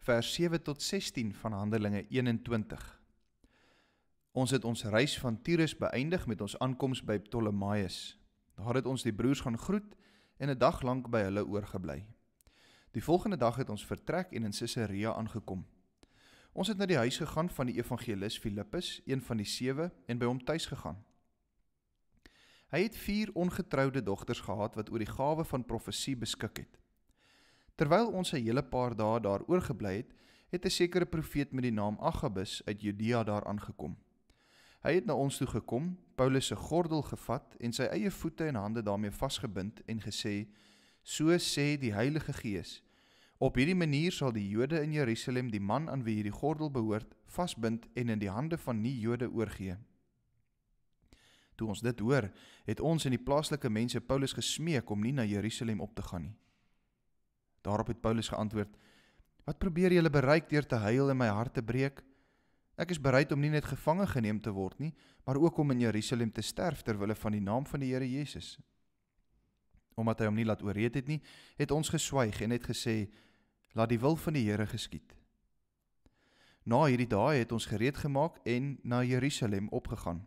vers 7 tot 16 van Handelinge 21. Ons het ons reis van Tyrus beëindig met ons aankoms by Ptolemaeus. Daar het ons die broers gaan groet en 'n dag lank by hulle oorgebly. Die volgende dag het ons vertrek en in Caesarea aangekom. Ons het na die huis gegaan van die evangelis Filippus, een van die 7, en by hom tuis gegaan. Hy het 4 ongetroude dogters gehad wat oor die gawe van profesie beskik het. Terwyl ons 'n hele paar dae daar oorgebly het, het 'n sekere profeet met die naam Agabus uit Judea daar aangekom. Hy het na ons toe gekom, Paulus se gordel gevat en sy eie voete en hande daarmee vasgebind en gesê: "So sê die Heilige Gees: Op hierdie manier sal die Jode in Jerusalem die man aan wie hierdie gordel behoort vasbind en in die hande van nie-Jode oorgee." Toe ons dit hoor, het ons en die plaaslike mense Paulus gesmeek om nie na Jerusalem op te gaan nie. Daarop het Paulus geantwoord: "Wat probeer julle bereik deur te huil en my hart te breek? Ek is bereid om nie net gevange geneem te word nie, maar ook om in Jerusalem te sterf ter wille van die naam van die Here Jesus." Omdat hy hom nie laat oorreed het nie, het ons geswyg en het gesê: "Laat die wil van die Here geskied." Na hierdie dae het ons gereed gemaak en na Jerusalem opgegaan.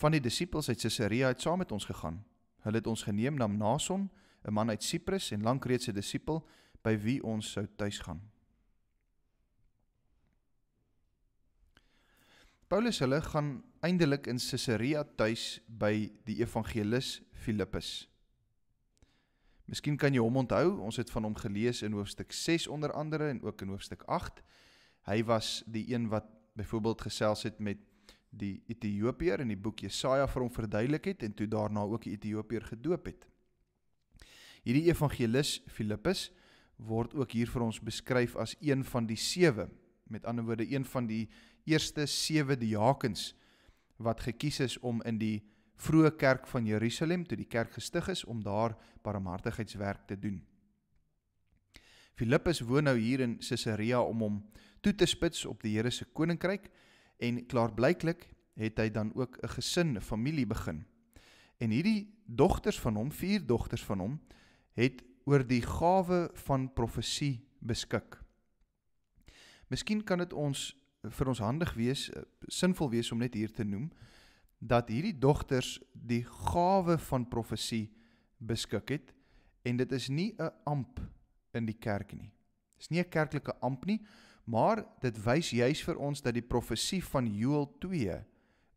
Van die disippels uit Caesarea het saam met ons gegaan. Hulle het ons geneem na Nason 'n man uit Siprus en lank reeds 'n disipel by wie ons sou tuis gaan. Paulus hulle gaan eindelik in Caesarea tuis by die evangelis Filippus. Miskien kan jy hom onthou, ons het van hom gelees in hoofstuk 6 onder andere en ook in hoofstuk 8. Hy was die een wat byvoorbeeld gesels het met die Ethiopier in die boek Jesaja vir hom verduidelik het en toe daarna ook die Ethiopier gedoop het. Hierdie evangelis Filippus word ook hier vir ons beskryf as een van die 7, met ander woorde een van die eerste 7 diakens wat gekies is om in die vroeë kerk van Jerusalem toe die kerk gestig is om daar barmhartigheidswerk te doen. Filippus woon nou hier in Caesarea om hom toe te spits op die Here se koninkryk en klaarblyklik het hy dan ook 'n gesin, 'n familie begin. En hierdie dogters van hom, vier dogters van hom, het oor die gawe van profesie beskik. Miskien kan dit ons vir ons handig wees, eh, sinvol wees om net hier te noem dat hierdie dogters die gawe van profesie beskik het en dit is nie 'n amp in die kerk nie. Dit is nie 'n kerklike amp nie, maar dit wys juis vir ons dat die profesie van Joël 2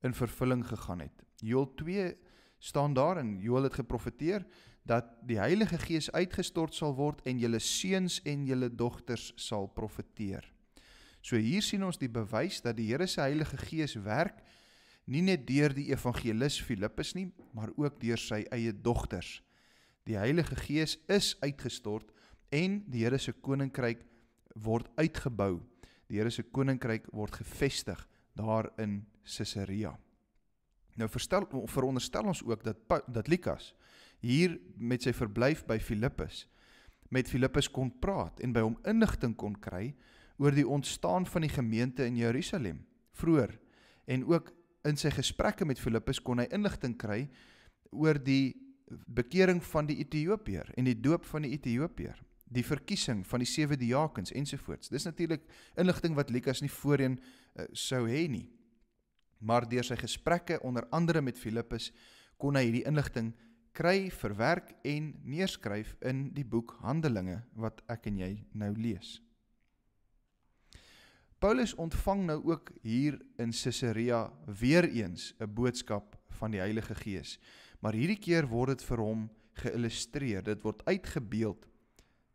in vervulling gegaan het. Joël 2 staan daar en Joël het geprofeteer dat die Heilige Gees uitgestort sal word en julle seuns en julle dogters sal profeteer. So hier sien ons die bewys dat die Here se Heilige Gees werk nie net deur die evangelis Filippus nie, maar ook deur sy eie dogters. Die Heilige Gees is uitgestort en die Here se koninkryk word uitgebou. Die Here se koninkryk word gefestig daar in Caesarea. Nou verstel veronderstel ons ook dat dat Lukas hier met sy verblyf by Filippus met Filippus kon praat en by hom inligting kon kry oor die ontstaan van die gemeente in Jerusalem vroeër en ook in sy gesprekke met Filippus kon hy inligting kry oor die bekering van die Ethiopier en die doop van die Ethiopier die verkiesing van die sewe diakens ensovoorts dis natuurlik inligting wat Lukas nie voorheen uh, sou hê nie maar deur sy gesprekke onder andere met Filippus kon hy hierdie inligting kry verwerk en neerskryf in die boek Handelinge wat ek en jy nou lees. Paulus ontvang nou ook hier in Caesarea weer eens 'n een boodskap van die Heilige Gees. Maar hierdie keer word dit vir hom geillustreer. Dit word uitgebeeld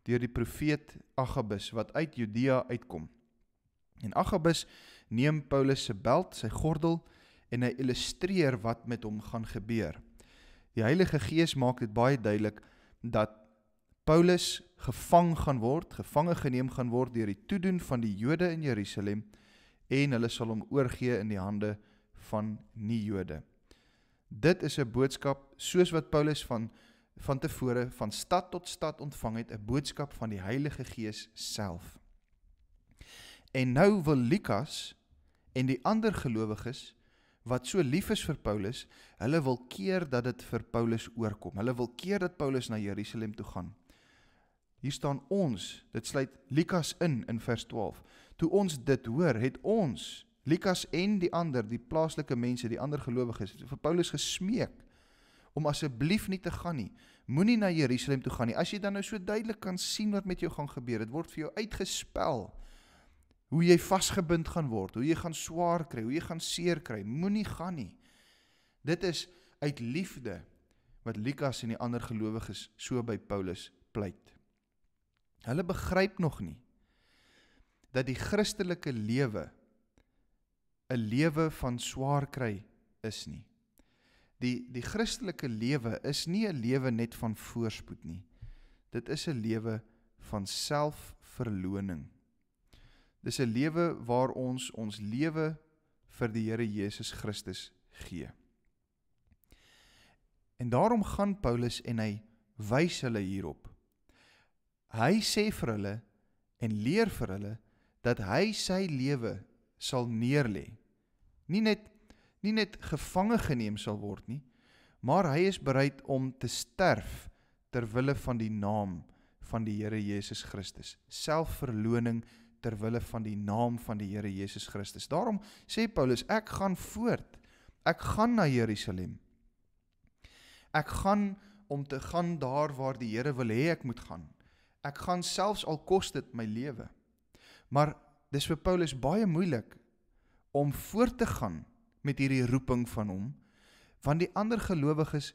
deur die profeet Agabus wat uit Judea uitkom. En Agabus neem Paulus se beld, sy gordel en hy illustreer wat met hom gaan gebeur. Die Heilige Gees maak dit baie duidelik dat Paulus gevang gaan word, gevange geneem gaan word deur die toedoen van die Jode in Jerusalem en hulle sal hom oorgee in die hande van nie Jode. Dit is 'n boodskap soos wat Paulus van van tevore van stad tot stad ontvang het, 'n boodskap van die Heilige Gees self. En nou wil Lukas en die ander gelowiges wat so lief is vir Paulus, hulle wil keer dat dit vir Paulus oorkom. Hulle wil keer dat Paulus na Jerusalem toe gaan. Hier staan ons, dit sluit Lukas in in vers 12. Toe ons dit hoor, het ons, Lukas en die ander, die plaaslike mense, die ander gelowiges, vir Paulus gesmeek om asseblief nie te gaan nie. Moenie na Jerusalem toe gaan nie. As jy dan nou so duidelik kan sien wat met jou gaan gebeur, dit word vir jou uitgespel hoe jy vasgebind gaan word, hoe jy gaan swaar kry, hoe jy gaan seer kry. Moenie gaan nie. Dit is uit liefde wat Lukas en die ander gelowiges so by Paulus pleit. Hulle begryp nog nie dat die Christelike lewe 'n lewe van swaar kry is nie. Die die Christelike lewe is nie 'n lewe net van voorspoed nie. Dit is 'n lewe van selfverloning. Dis 'n lewe waar ons ons lewe vir die Here Jesus Christus gee. En daarom gaan Paulus en hy wys hulle hierop. Hy sê vir hulle en leer vir hulle dat hy sy lewe sal neerlê. Nie net nie net gevange geneem sal word nie, maar hy is bereid om te sterf ter wille van die naam van die Here Jesus Christus. Selfverloning ter wille van die naam van die Here Jesus Christus. Daarom sê Paulus, ek gaan voort. Ek gaan na Jerusalem. Ek gaan om te gaan daar waar die Here wil hê ek moet gaan. Ek gaan selfs al kos dit my lewe. Maar dis vir Paulus baie moeilik om voort te gaan met hierdie roeping van hom, want die ander gelowiges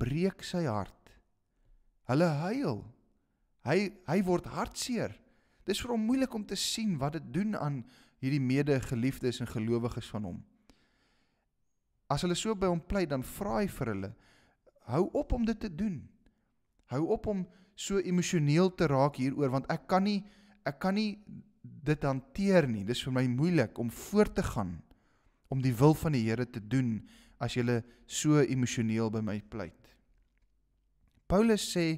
breek sy hart. Hulle huil. Hy hy word hartseer. Dis vir hom moeilik om te sien wat dit doen aan hierdie medegeliefdes en gelowiges van hom. As hulle so by hom pleit, dan vra hy vir hulle: "Hou op om dit te doen. Hou op om so emosioneel te raak hieroor want ek kan nie ek kan nie dit hanteer nie. Dis vir my moeilik om voort te gaan om die wil van die Here te doen as jy so emosioneel by my pleit." Paulus sê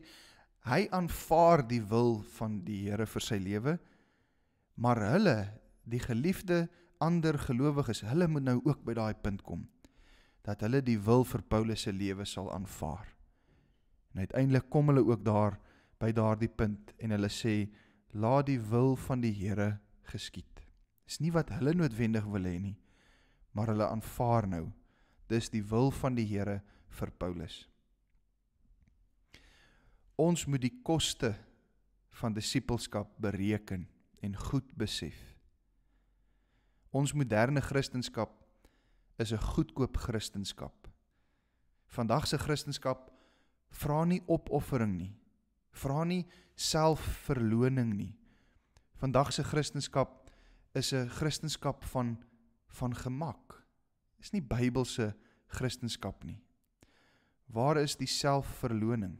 Hy aanvaar die wil van die Here vir sy lewe, maar hulle, die geliefde ander gelowiges, hulle moet nou ook by daai punt kom dat hulle die wil vir Paulus se lewe sal aanvaar. En uiteindelik kom hulle ook daar by daardie punt en hulle sê laat die wil van die Here geskied. Dis nie wat hulle noodwendig wil hê nie, maar hulle aanvaar nou dis die wil van die Here vir Paulus. Ons moet die koste van disippelskap bereken en goed besef. Ons moderne kristendom is 'n goedkoop kristendom. Vandag se kristendom vra nie opoffering nie. Vra nie selfverloning nie. Vandag se kristendom is 'n kristendom van van gemak. Is nie Bybelse kristendom nie. Waar is die selfverloning?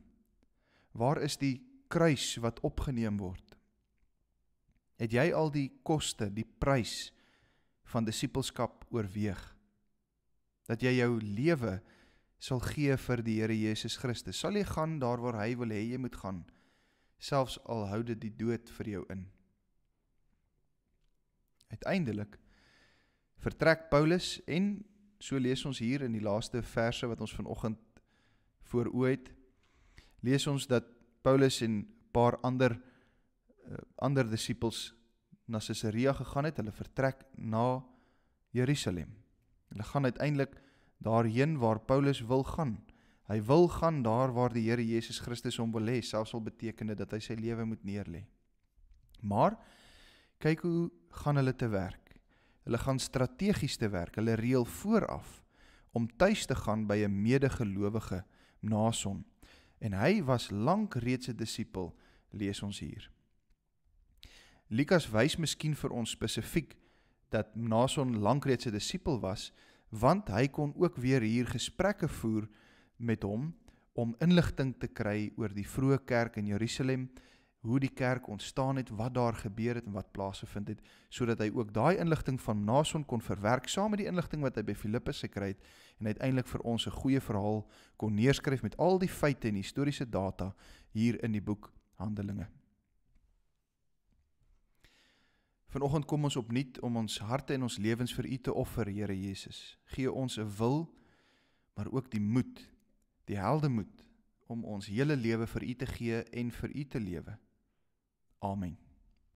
Waar is die kruis wat opgeneem word? Het jy al die koste, die prys van disippelskap oorweeg? Dat jy jou lewe sal gee vir die Here Jesus Christus. Sal jy gaan daar waar hy wil hê jy moet gaan, selfs al hou dit die dood vir jou in? Uiteindelik vertrek Paulus en so lees ons hier in die laaste verse wat ons vanoggend voor oet lees ons dat Paulus en 'n paar ander eh, ander disippels na Caesarea gegaan het, hulle vertrek na Jerusalem. Hulle gaan uiteindelik daarheen waar Paulus wil gaan. Hy wil gaan daar waar die Here Jesus Christus hom wil hê, selfs al beteken dit dat hy sy lewe moet neerlê. Maar kyk hoe gaan hulle te werk. Hulle gaan strategies te werk. Hulle reël vooraf om tuis te gaan by 'n medegelowige nasom en hy was lank reeds 'n disipel, lees ons hier. Lukas wys miskien vir ons spesifiek dat Nason lank reeds 'n disipel was, want hy kon ook weer hier gesprekke voer met hom om inligting te kry oor die vroeë kerk in Jerusalem hoe die kerk ontstaan het, wat daar gebeur het en wat plaasgevind het, sodat hy ook daai inligting van Nason kon verwerk saam met die inligting wat hy by Filippus gekry het en uiteindelik vir ons 'n goeie verhaal kon neerskryf met al die feite en historiese data hier in die boek Handelinge. Vanoggend kom ons opnuut om ons harte en ons lewens vir U te offer, Here Jesus. Gee ons 'n wil, maar ook die moed, die heldemoed om ons hele lewe vir U te gee en vir U te lewe. Amen.